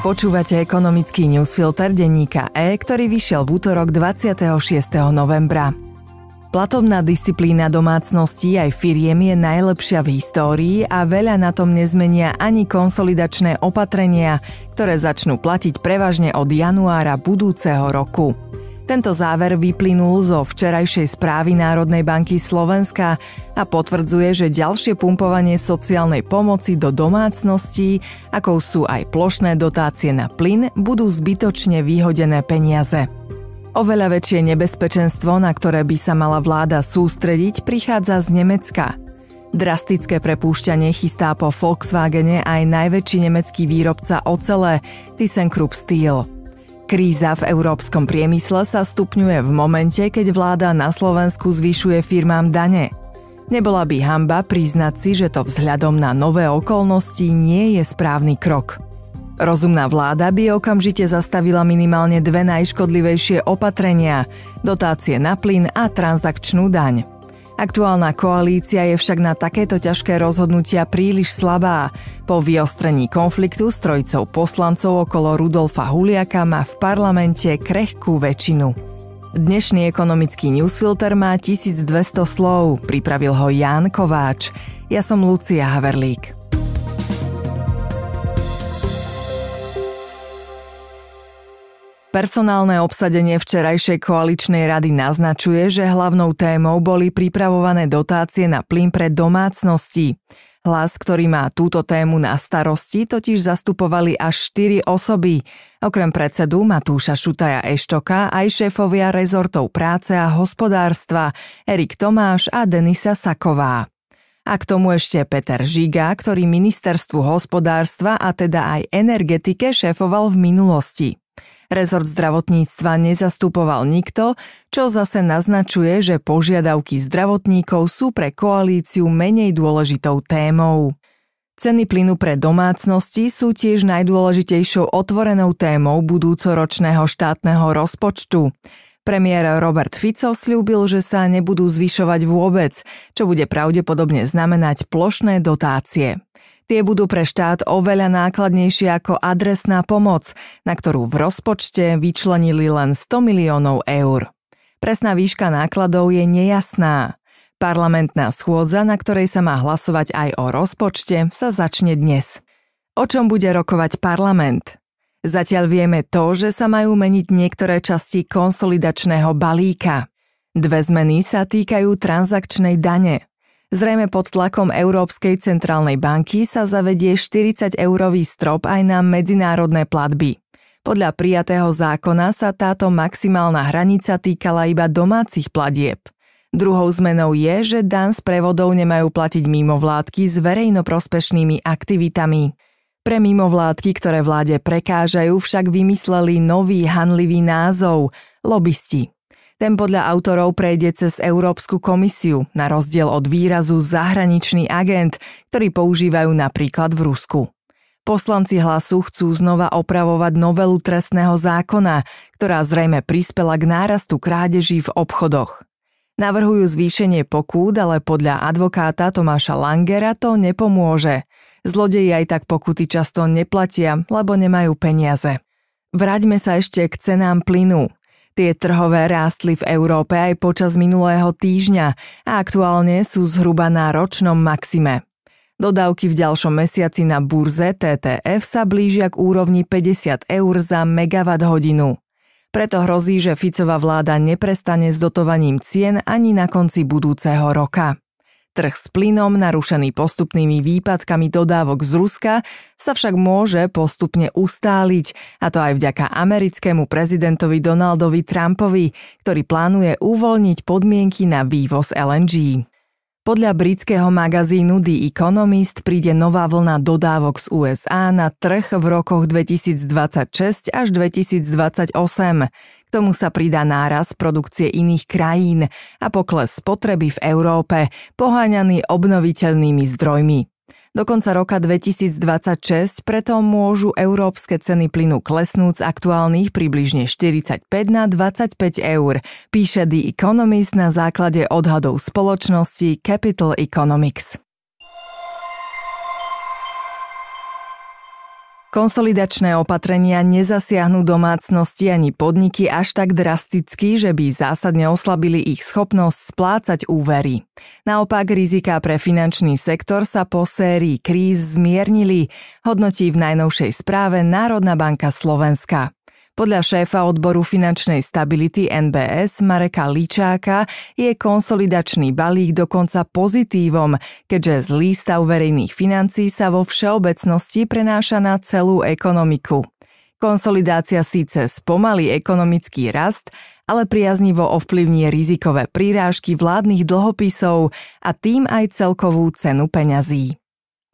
Počúvate ekonomický newsfilter denníka E, ktorý vyšiel v útorok 26. novembra. Platobná disciplína domácností aj firiem je najlepšia v histórii a veľa na tom nezmenia ani konsolidačné opatrenia, ktoré začnú platiť prevažne od januára budúceho roku. Tento záver vyplynul zo včerajšej správy Národnej banky Slovenska a potvrdzuje, že ďalšie pumpovanie sociálnej pomoci do domácností, ako sú aj plošné dotácie na plyn, budú zbytočne vyhodené peniaze. Oveľa väčšie nebezpečenstvo, na ktoré by sa mala vláda sústrediť, prichádza z Nemecka. Drastické prepúšťanie chystá po Volkswagene aj najväčší nemecký výrobca ocele ThyssenKrupp Steel. Kríza v európskom priemysle sa stupňuje v momente, keď vláda na Slovensku zvyšuje firmám dane. Nebola by hamba priznať si, že to vzhľadom na nové okolnosti nie je správny krok. Rozumná vláda by okamžite zastavila minimálne dve najškodlivejšie opatrenia – dotácie na plyn a transakčnú daň. Aktuálna koalícia je však na takéto ťažké rozhodnutia príliš slabá. Po vyostrení konfliktu s trojicou poslancov okolo Rudolfa Huliaka má v parlamente krehkú väčšinu. Dnešný ekonomický newsfilter má 1200 slov, pripravil ho Ján Kováč. Ja som Lucia Haverlík. Personálne obsadenie včerajšej koaličnej rady naznačuje, že hlavnou témou boli pripravované dotácie na plyn pre domácnosti. Hlas, ktorý má túto tému na starosti, totiž zastupovali až 4 osoby. Okrem predsedu Matúša Šutaja Eštoka aj šéfovia rezortov práce a hospodárstva Erik Tomáš a Denisa Saková a k tomu ešte Peter Žiga, ktorý ministerstvu hospodárstva a teda aj energetike šéfoval v minulosti rezort zdravotníctva nezastupoval nikto, čo zase naznačuje, že požiadavky zdravotníkov sú pre koalíciu menej dôležitou témou. Ceny plynu pre domácnosti sú tiež najdôležitejšou otvorenou témou budúcoročného štátneho rozpočtu. Premiér Robert Fico slúbil, že sa nebudú zvyšovať vôbec, čo bude pravdepodobne znamenať plošné dotácie. Tie budú pre štát oveľa nákladnejšie ako adresná pomoc, na ktorú v rozpočte vyčlenili len 100 miliónov eur. Presná výška nákladov je nejasná. Parlamentná schôdza, na ktorej sa má hlasovať aj o rozpočte, sa začne dnes. O čom bude rokovať parlament? Zatiaľ vieme to, že sa majú meniť niektoré časti konsolidačného balíka. Dve zmeny sa týkajú transakčnej dane. Zrejme pod tlakom Európskej centrálnej banky sa zavedie 40-eurový strop aj na medzinárodné platby. Podľa prijatého zákona sa táto maximálna hranica týkala iba domácich platieb. Druhou zmenou je, že dan z prevodov nemajú platiť mimovládky s verejnoprospešnými aktivitami. Pre mimovládky, ktoré vláde prekážajú, však vymysleli nový hanlivý názov – lobbysti. Ten podľa autorov prejde cez Európsku komisiu, na rozdiel od výrazu zahraničný agent, ktorý používajú napríklad v Rusku. Poslanci hlasu chcú znova opravovať novelu trestného zákona, ktorá zrejme prispela k nárastu krádeží v obchodoch. Navrhujú zvýšenie pokút, ale podľa advokáta Tomáša Langera to nepomôže. Zlodeji aj tak pokuty často neplatia, lebo nemajú peniaze. Vráťme sa ešte k cenám plynu. Tie trhové rástli v Európe aj počas minulého týždňa a aktuálne sú zhruba na ročnom maxime. Dodávky v ďalšom mesiaci na burze TTF sa blížia k úrovni 50 eur za megawatt hodinu. Preto hrozí, že Ficová vláda neprestane s dotovaním cien ani na konci budúceho roka. Trh s plynom, narušený postupnými výpadkami dodávok z Ruska, sa však môže postupne ustáliť, a to aj vďaka americkému prezidentovi Donaldovi Trumpovi, ktorý plánuje uvoľniť podmienky na vývoz LNG. Podľa britského magazínu The Economist príde nová vlna dodávok z USA na trh v rokoch 2026 až 2028. K tomu sa pridá náraz produkcie iných krajín a pokles spotreby v Európe, poháňaný obnoviteľnými zdrojmi. Do konca roka 2026 preto môžu európske ceny plynu klesnúť z aktuálnych približne 45 na 25 eur, píše The Economist na základe odhadov spoločnosti Capital Economics. Konsolidačné opatrenia nezasiahnu domácnosti ani podniky až tak drasticky, že by zásadne oslabili ich schopnosť splácať úvery. Naopak riziká pre finančný sektor sa po sérii kríz zmiernili, hodnotí v najnovšej správe Národná banka Slovenska. Podľa šéfa odboru finančnej stability NBS Mareka Líčáka je konsolidačný balík dokonca pozitívom, keďže zlý stav verejných financí sa vo všeobecnosti prenáša na celú ekonomiku. Konsolidácia síce spomalí ekonomický rast, ale priaznivo ovplyvní rizikové prírážky vládnych dlhopisov a tým aj celkovú cenu peňazí.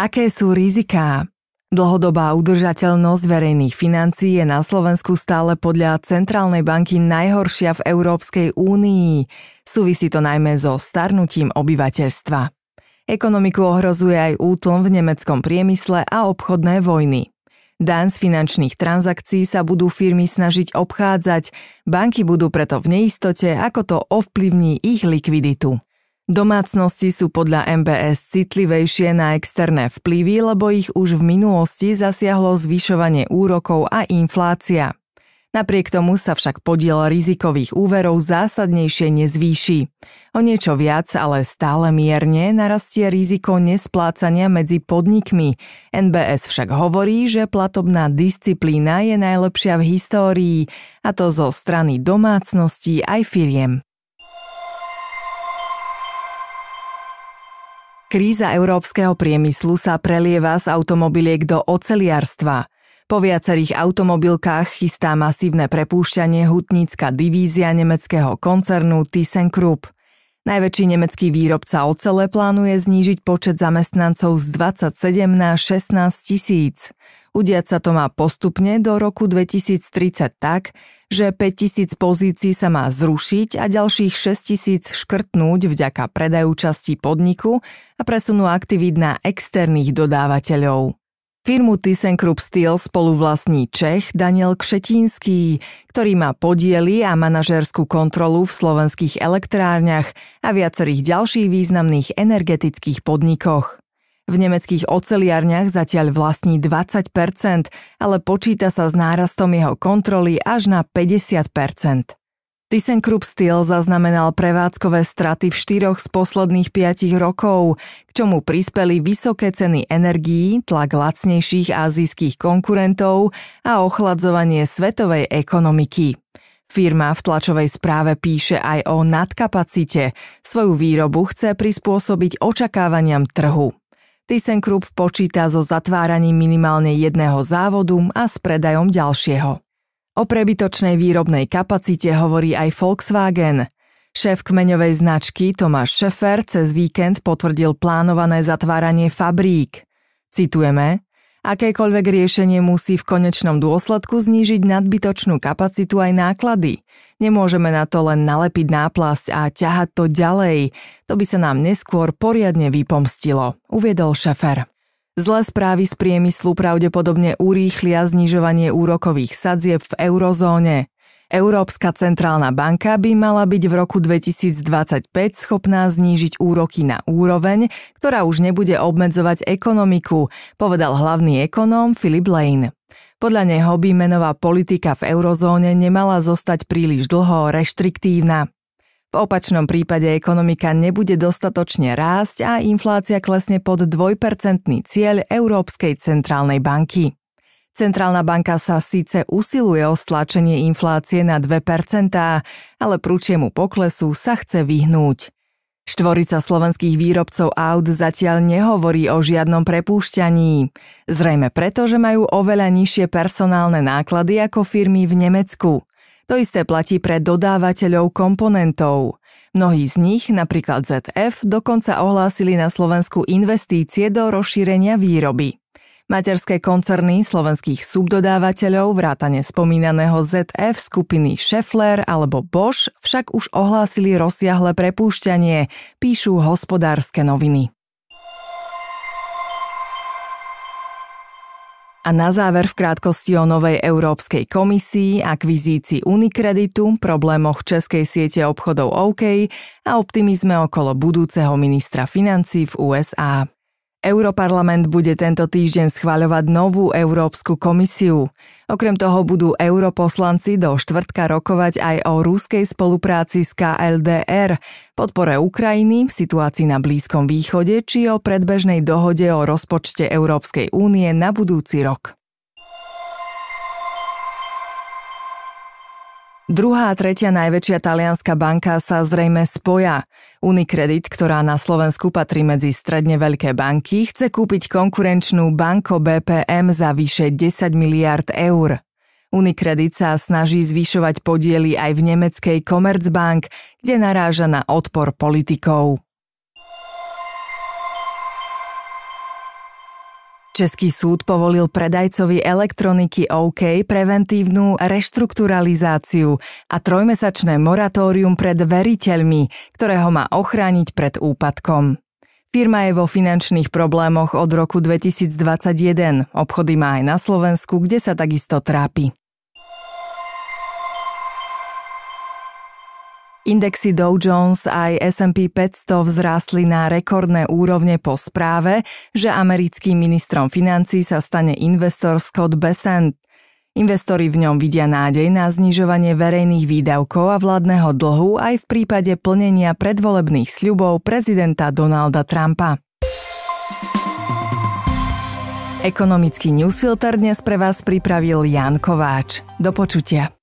Aké sú riziká? Dlhodobá udržateľnosť verejných financií je na Slovensku stále podľa Centrálnej banky najhoršia v Európskej únii. Súvisí to najmä so starnutím obyvateľstva. Ekonomiku ohrozuje aj útlom v nemeckom priemysle a obchodné vojny. Daň z finančných transakcií sa budú firmy snažiť obchádzať, banky budú preto v neistote, ako to ovplyvní ich likviditu. Domácnosti sú podľa MBS citlivejšie na externé vplyvy, lebo ich už v minulosti zasiahlo zvyšovanie úrokov a inflácia. Napriek tomu sa však podiel rizikových úverov zásadnejšie nezvýši. O niečo viac, ale stále mierne, narastie riziko nesplácania medzi podnikmi. NBS však hovorí, že platobná disciplína je najlepšia v histórii, a to zo strany domácností aj firiem. Kríza európskeho priemyslu sa prelieva z automobiliek do oceliarstva. Po viacerých automobilkách chystá masívne prepúšťanie hutnícka divízia nemeckého koncernu ThyssenKrupp. Najväčší nemecký výrobca ocele plánuje znížiť počet zamestnancov z 27 na 16 tisíc. Udiať sa to má postupne do roku 2030 tak, že 5000 pozícií sa má zrušiť a ďalších 6000 škrtnúť vďaka predaju časti podniku a presunú aktivít na externých dodávateľov. Firmu ThyssenKrupp Steel spoluvlastní Čech Daniel Kšetínský, ktorý má podiely a manažérskú kontrolu v slovenských elektrárniach a viacerých ďalších významných energetických podnikoch. V nemeckých oceliarniach zatiaľ vlastní 20%, ale počíta sa s nárastom jeho kontroly až na 50%. ThyssenKrupp Steel zaznamenal prevádzkové straty v štyroch z posledných piatich rokov, k čomu prispeli vysoké ceny energií, tlak lacnejších azijských konkurentov a ochladzovanie svetovej ekonomiky. Firma v tlačovej správe píše aj o nadkapacite. Svoju výrobu chce prispôsobiť očakávaniam trhu. ThyssenKrupp počíta so zatváraním minimálne jedného závodu a s predajom ďalšieho. O prebytočnej výrobnej kapacite hovorí aj Volkswagen. Šéf kmeňovej značky Tomáš Šefer cez víkend potvrdil plánované zatváranie fabrík. Citujeme, Akékoľvek riešenie musí v konečnom dôsledku znížiť nadbytočnú kapacitu aj náklady. Nemôžeme na to len nalepiť náplasť a ťahať to ďalej. To by sa nám neskôr poriadne vypomstilo, uviedol Šefer. Zlé správy z priemyslu pravdepodobne urýchlia znižovanie úrokových sadzieb v eurozóne. Európska centrálna banka by mala byť v roku 2025 schopná znížiť úroky na úroveň, ktorá už nebude obmedzovať ekonomiku, povedal hlavný ekonóm Philip Lane. Podľa neho by menová politika v eurozóne nemala zostať príliš dlho reštriktívna. V opačnom prípade ekonomika nebude dostatočne rásť a inflácia klesne pod dvojpercentný cieľ Európskej centrálnej banky. Centrálna banka sa síce usiluje o stlačenie inflácie na 2%, ale prúčiemu poklesu sa chce vyhnúť. Štvorica slovenských výrobcov aut zatiaľ nehovorí o žiadnom prepúšťaní. Zrejme preto, že majú oveľa nižšie personálne náklady ako firmy v Nemecku. To isté platí pre dodávateľov komponentov. Mnohí z nich, napríklad ZF, dokonca ohlásili na Slovensku investície do rozšírenia výroby. Materské koncerny slovenských subdodávateľov vrátane spomínaného ZF skupiny Scheffler alebo Bosch však už ohlásili rozsiahle prepúšťanie, píšu hospodárske noviny. A na záver v krátkosti o novej Európskej komisii, akvizícii Unikreditu, problémoch českej siete obchodov OK a optimizme okolo budúceho ministra financí v USA. Europarlament bude tento týždeň schváľovať novú Európsku komisiu. Okrem toho budú europoslanci do štvrtka rokovať aj o rúskej spolupráci s KLDR, podpore Ukrajiny, situácii na Blízkom východe či o predbežnej dohode o rozpočte Európskej únie na budúci rok. Druhá a tretia najväčšia talianská banka sa zrejme spoja. Unicredit, ktorá na Slovensku patrí medzi stredne veľké banky, chce kúpiť konkurenčnú banko BPM za vyše 10 miliard eur. Unicredit sa snaží zvyšovať podiely aj v nemeckej Commerzbank, kde naráža na odpor politikov. Český súd povolil predajcovi elektroniky OK preventívnu reštrukturalizáciu a trojmesačné moratórium pred veriteľmi, ktorého má ochrániť pred úpadkom. Firma je vo finančných problémoch od roku 2021, obchody má aj na Slovensku, kde sa takisto trápi. Indexy Dow Jones aj S&P 500 vzrástli na rekordné úrovne po správe, že americkým ministrom financí sa stane investor Scott Bessent. Investori v ňom vidia nádej na znižovanie verejných výdavkov a vládneho dlhu aj v prípade plnenia predvolebných sľubov prezidenta Donalda Trumpa. Ekonomický newsfilter dnes pre vás pripravil Jan Kováč. Do počutia.